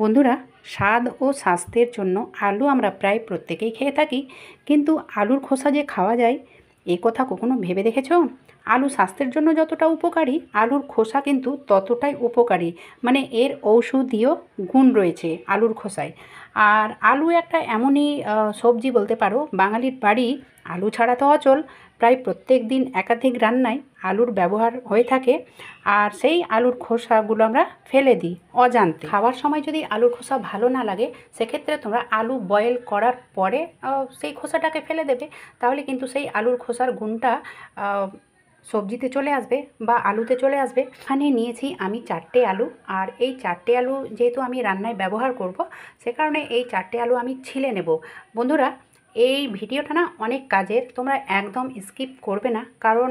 বন্ধুরা স্বাদ ও স্বাস্থ্যের জন্য আলু আমরা প্রায় প্রত্যেকেই খেয়ে থাকি কিন্তু আলুর খোসা যে খাওয়া যায় এ কথা কখনো ভেবে দেখেছ আলু স্বাস্থ্যের জন্য যতটা উপকারী আলুর খোসা কিন্তু ততটাই উপকারী মানে এর ঔষধীয় গুণ রয়েছে আলুর খোসায় আর আলু একটা এমনই সবজি বলতে পারো বাঙালির বাড়ি আলু ছাড়া তো অচল প্রায় প্রত্যেক দিন একাধিক রান্নায় আলুর ব্যবহার হয়ে থাকে আর সেই আলুর খোসাগুলো আমরা ফেলে দিই অজান্তে খাওয়ার সময় যদি আলুর খোসা ভালো না লাগে সেক্ষেত্রে তোমরা আলু বয়েল করার পরে সেই খোসাটাকে ফেলে দেবে তাহলে কিন্তু সেই আলুর খোসার গুণটা সবজিতে চলে আসবে বা আলুতে চলে আসবে এখানে নিয়েছি আমি চারটে আলু আর এই চারটে আলু যেহেতু আমি রান্নায় ব্যবহার করব সে কারণে এই চারটে আলু আমি ছিলে নেব বন্ধুরা এই ভিডিওটা না অনেক কাজের তোমরা একদম স্কিপ করবে না কারণ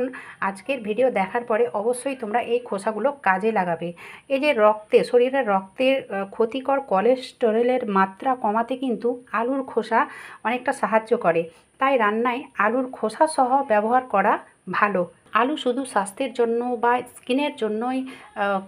আজকের ভিডিও দেখার পরে অবশ্যই তোমরা এই খোসাগুলো কাজে লাগাবে এই যে রক্তে শরীরের রক্তের ক্ষতিকর কোলেস্টেরলের মাত্রা কমাতে কিন্তু আলুর খোসা অনেকটা সাহায্য করে তাই রান্নায় আলুর খোসা সহ ব্যবহার করা ভালো আলু শুধু স্বাস্থ্যের জন্য বা স্কিনের জন্যই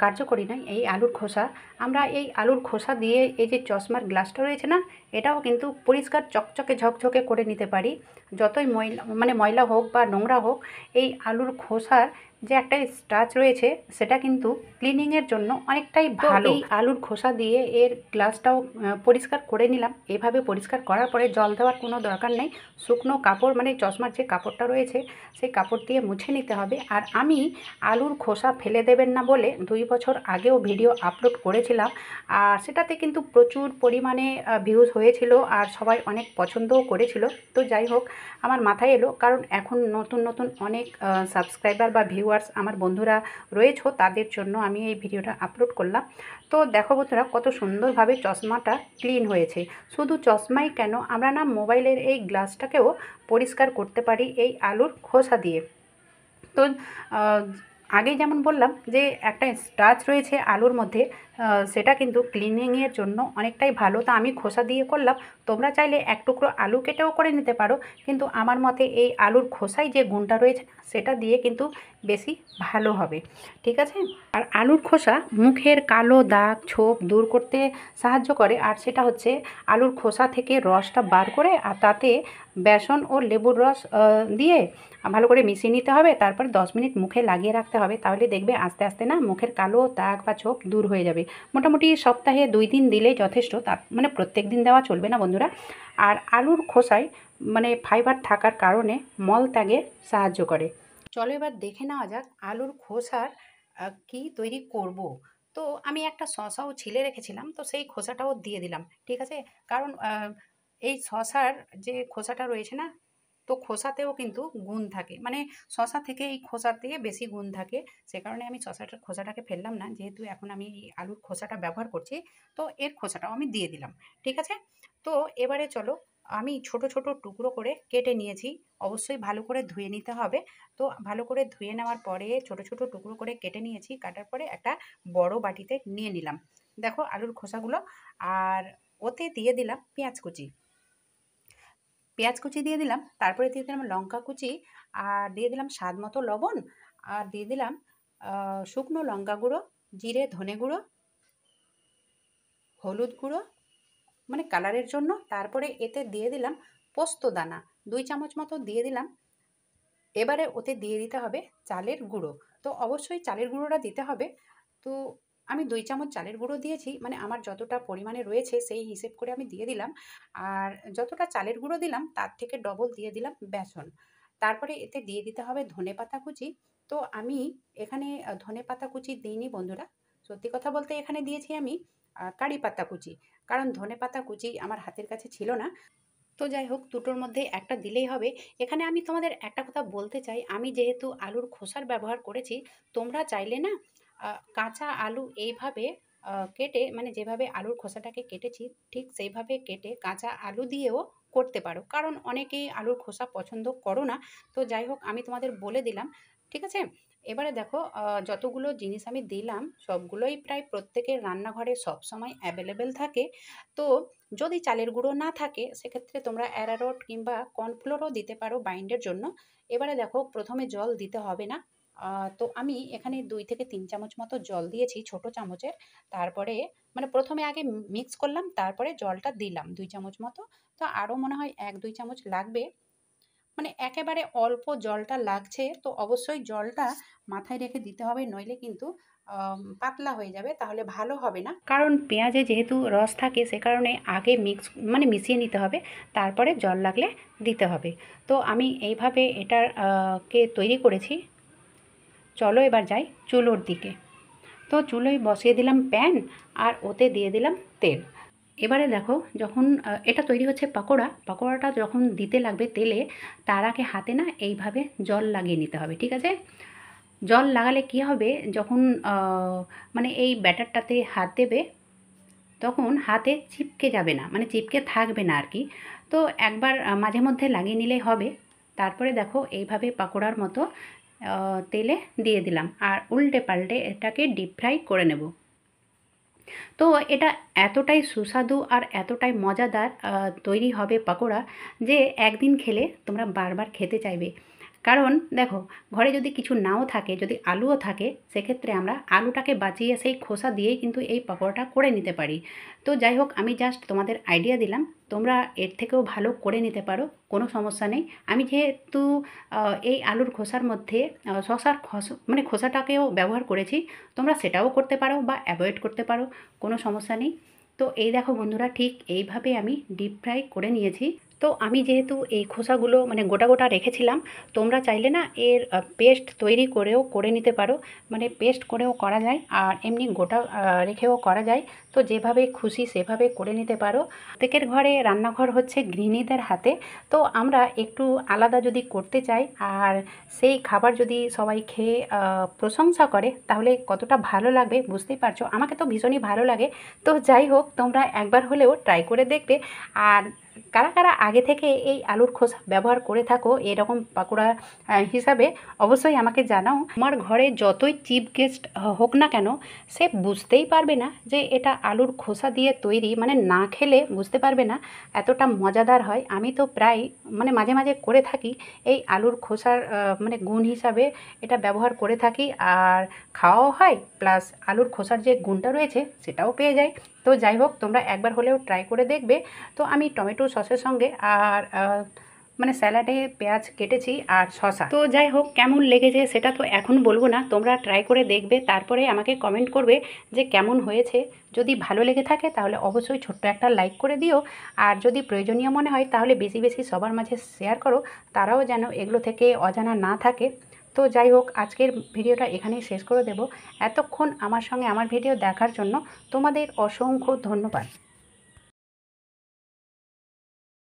কার্যকরী নয় এই আলুর খোসা আমরা এই আলুর খোসা দিয়ে এই যে চশমার গ্লাসটা রয়েছে না এটাও কিন্তু পরিষ্কার চকচকে ঝকঝকে করে নিতে পারি যতই ময়লা মানে ময়লা হোক বা নোংরা হোক এই আলুর খোসার যে একটা স্টাচ রয়েছে সেটা কিন্তু ক্লিনিংয়ের জন্য অনেকটাই ভালো এই আলুর খোসা দিয়ে এর গ্লাসটাও পরিষ্কার করে নিলাম এভাবে পরিষ্কার করার পরে জল দেওয়ার কোনো দরকার নেই শুকনো কাপড় মানে চশমার যে কাপড়টা রয়েছে সেই কাপড় দিয়ে মুছে নিতে হবে আর আমি আলুর খোসা ফেলে দেবেন না বলে দুই বছর আগেও ভিডিও আপলোড করেছিলাম আর সেটাতে কিন্তু প্রচুর পরিমাণে ভিউজ হয়েছিল আর সবাই অনেক পছন্দও করেছিল তো যাই হোক আমার মাথায় এলো কারণ এখন নতুন নতুন অনেক সাবস্ক্রাইবার বা ভিউ ভিউয়ার্স আমার বন্ধুরা রয়েছ তাদের জন্য আমি এই ভিডিওটা আপলোড করলাম তো দেখো বন্ধুরা কত সুন্দরভাবে চশমাটা ক্লিন হয়েছে শুধু চশমাই কেন আমরা না মোবাইলের এই গ্লাসটাকেও পরিষ্কার করতে পারি এই আলুর খোসা দিয়ে তো আগে যেমন বললাম যে একটা স্টাচ রয়েছে আলুর মধ্যে সেটা কিন্তু ক্লিনিংয়ের জন্য অনেকটাই ভালো তা আমি খোসা দিয়ে করলাম তোমরা চাইলে এক টুকরো আলু কেটেও করে নিতে পারো কিন্তু আমার মতে এই আলুর খোসায় যে গুণটা রয়েছে সেটা দিয়ে কিন্তু বেশি ভালো হবে ঠিক আছে আর আলুর খোসা মুখের কালো দাগ ছোপ দূর করতে সাহায্য করে আর সেটা হচ্ছে আলুর খোসা থেকে রসটা বার করে আর তাতে বেসন ও লেবুর রস দিয়ে ভালো করে মিশিয়ে নিতে হবে তারপর দশ মিনিট মুখে লাগিয়ে রাখতে হবে তাহলে দেখবে আস্তে আস্তে না মুখের কালো দাগ বা ছোপ দূর হয়ে যাবে মোটামুটি সপ্তাহে দুই দিন দিলে যথেষ্ট তার মানে প্রত্যেক দিন দেওয়া চলবে না বন্ধুরা আর আলুর খোসায় মানে ফাইবার থাকার কারণে মল ত্যাগে সাহায্য করে চলো এবার দেখে নেওয়া যাক আলুর খোসার কি তৈরি করব। তো আমি একটা শশাও ছিলে রেখেছিলাম তো সেই খোসাটাও দিয়ে দিলাম ঠিক আছে কারণ এই শশার যে খোসাটা রয়েছে না তো খোসাতেও কিন্তু গুণ থাকে মানে শশা থেকে এই খোসার থেকে বেশি গুণ থাকে সে কারণে আমি শশাটা খোসাটাকে ফেললাম না যেহেতু এখন আমি এই আলুর খোসাটা ব্যবহার করছি তো এর খোসাটাও আমি দিয়ে দিলাম ঠিক আছে তো এবারে চলো আমি ছোট ছোট টুকরো করে কেটে নিয়েছি অবশ্যই ভালো করে ধুয়ে নিতে হবে তো ভালো করে ধুয়ে নেওয়ার পরে ছোট ছোট টুকরো করে কেটে নিয়েছি কাটার পরে একটা বড় বাটিতে নিয়ে নিলাম দেখো আলুর খোসাগুলো আর ওতে দিয়ে দিলাম পেঁয়াজ কুচি পেঁয়াজ কুচি দিয়ে দিলাম তারপরে দিয়ে দিলাম লঙ্কা কুচি আর দিয়ে দিলাম স্বাদ মতো লবণ আর দিয়ে দিলাম শুকনো লঙ্কা গুঁড়ো জিরে ধনে গুঁড়ো হলুদ গুঁড়ো মানে কালারের জন্য তারপরে এতে দিয়ে দিলাম পোস্ত দানা দুই চামচ মতো দিয়ে দিলাম এবারে ওতে দিয়ে দিতে হবে চালের গুঁড়ো তো অবশ্যই চালের গুঁড়োটা দিতে হবে তো আমি দুই চামচ চালের গুঁড়ো দিয়েছি মানে আমার যতটা পরিমাণে রয়েছে সেই হিসেব করে আমি দিয়ে দিলাম আর যতটা চালের গুঁড়ো দিলাম তার থেকে ডবল দিয়ে দিলাম বেসন তারপরে এতে দিয়ে দিতে হবে ধনে পাতা কুচি তো আমি এখানে ধনে পাতা কুচি দিইনি বন্ধুরা সত্যি কথা বলতে এখানে দিয়েছি আমি কারি পাতা কুচি কারণ ধনে পাতা কুচি আমার হাতের কাছে ছিল না তো যাই হোক দুটোর মধ্যে একটা দিলেই হবে এখানে আমি তোমাদের একটা কথা বলতে চাই আমি যেহেতু আলুর খোসার ব্যবহার করেছি তোমরা চাইলে না কাঁচা আলু এইভাবে কেটে মানে যেভাবে আলুর খোসাটাকে কেটেছি ঠিক সেইভাবে কেটে কাঁচা আলু দিয়েও করতে পারো কারণ অনেকেই আলুর খোসা পছন্দ করো না তো যাই হোক আমি তোমাদের বলে দিলাম ঠিক আছে এবারে দেখো যতগুলো জিনিস আমি দিলাম সবগুলোই প্রায় প্রত্যেকের রান্নাঘরে সব সময় অ্যাভেলেবেল থাকে তো যদি চালের গুঁড়ো না থাকে সেক্ষেত্রে তোমরা অ্যারারোট কিংবা কর্নফ্লোরও দিতে পারো বাইন্ডের জন্য এবারে দেখো প্রথমে জল দিতে হবে না তো আমি এখানে দুই থেকে তিন চামচ মতো জল দিয়েছি ছোট চামচের তারপরে মানে প্রথমে আগে মিক্স করলাম তারপরে জলটা দিলাম দুই চামচ মতো তো আরও মনে হয় এক দুই চামচ লাগবে মানে একেবারে অল্প জলটা লাগছে তো অবশ্যই জলটা মাথায় রেখে দিতে হবে নইলে কিন্তু পাতলা হয়ে যাবে তাহলে ভালো হবে না কারণ পেঁয়াজে যেহেতু রস থাকে সে কারণে আগে মিক্স মানে মিশিয়ে নিতে হবে তারপরে জল লাগলে দিতে হবে তো আমি এইভাবে এটার কে তৈরি করেছি চলো এবার যাই চুলোর দিকে তো চুলোয় বসিয়ে দিলাম প্যান আর ওতে দিয়ে দিলাম তেল এবারে দেখো যখন এটা তৈরি হচ্ছে পাকোড়া পাকোড়াটা যখন দিতে লাগবে তেলে তার আগে হাতে না এইভাবে জল লাগিয়ে নিতে হবে ঠিক আছে জল লাগালে কি হবে যখন মানে এই ব্যাটারটাতে হাত দেবে তখন হাতে চিপকে যাবে না মানে চিপকে থাকবে না আর কি তো একবার মাঝে মধ্যে লাগিয়ে নিলেই হবে তারপরে দেখো এইভাবে পাকোড়ার মতো তেলে দিয়ে দিলাম আর উল্টে পাল্টে এটাকে ডিপ ফ্রাই করে নেব তো এটা এতটাই সুস্বাদু আর এতটাই মজাদার তৈরি হবে পাকোড়া যে একদিন খেলে তোমরা বারবার খেতে চাইবে কারণ দেখো ঘরে যদি কিছু নাও থাকে যদি আলুও থাকে সেক্ষেত্রে আমরা আলুটাকে বাঁচিয়ে সেই খোসা দিয়েই কিন্তু এই পকোড়াটা করে নিতে পারি তো যাই হোক আমি জাস্ট তোমাদের আইডিয়া দিলাম তোমরা এর থেকেও ভালো করে নিতে পারো কোনো সমস্যা নেই আমি যেহেতু এই আলুর খোসার মধ্যে শশার খস মানে খোসাটাকেও ব্যবহার করেছি তোমরা সেটাও করতে পারো বা অ্যাভয়েড করতে পারো কোনো সমস্যা নেই তো এই দেখো বন্ধুরা ঠিক এইভাবে আমি ডিপ ফ্রাই করে নিয়েছি তো আমি যেহেতু এই খোসাগুলো মানে গোটা গোটা রেখেছিলাম তোমরা চাইলে না এর পেস্ট তৈরি করেও করে নিতে পারো মানে পেস্ট করেও করা যায় আর এমনি গোটা রেখেও করা যায় তো যেভাবে খুশি সেভাবে করে নিতে পারো প্রত্যেকের ঘরে রান্নাঘর হচ্ছে গৃহিণীদের হাতে তো আমরা একটু আলাদা যদি করতে চাই আর সেই খাবার যদি সবাই খেয়ে প্রশংসা করে তাহলে কতটা ভালো লাগবে বুঝতেই পারছো আমাকে তো ভীষণই ভালো লাগে তো যাই হোক তোমরা একবার হলেও ট্রাই করে দেখবে আর কারা কারা আগে থেকে এই আলুর খোসা ব্যবহার করে থাকো এরকম পাকোড়া হিসাবে অবশ্যই আমাকে জানাও আমার ঘরে যতই চিপ গেস্ট হোক না কেন সে বুঝতেই পারবে না যে এটা আলুর খোসা দিয়ে তৈরি মানে না খেলে বুঝতে পারবে না এতটা মজাদার হয় আমি তো প্রায় মানে মাঝে মাঝে করে থাকি এই আলুর খোসার মানে গুণ হিসাবে এটা ব্যবহার করে থাকি আর খাওয়াও হয় প্লাস আলুর খোসার যে গুণটা রয়েছে সেটাও পেয়ে যায় তো যাই হোক তোমরা একবার হলেও ট্রাই করে দেখবে তো আমি টমেটো সস সসের সঙ্গে আর মানে স্যালাডে পেঁয়াজ কেটেছি আর শশা তো যাই হোক কেমন লেগেছে সেটা তো এখন বলবো না তোমরা ট্রাই করে দেখবে তারপরে আমাকে কমেন্ট করবে যে কেমন হয়েছে যদি ভালো লেগে থাকে তাহলে অবশ্যই ছোট্ট একটা লাইক করে দিও আর যদি প্রয়োজনীয় মনে হয় তাহলে বেশি বেশি সবার মাঝে শেয়ার করো তারাও যেন এগুলো থেকে অজানা না থাকে তো যাই হোক আজকের ভিডিওটা এখানেই শেষ করে দেব এতক্ষণ আমার সঙ্গে আমার ভিডিও দেখার জন্য তোমাদের অসংখ্য ধন্যবাদ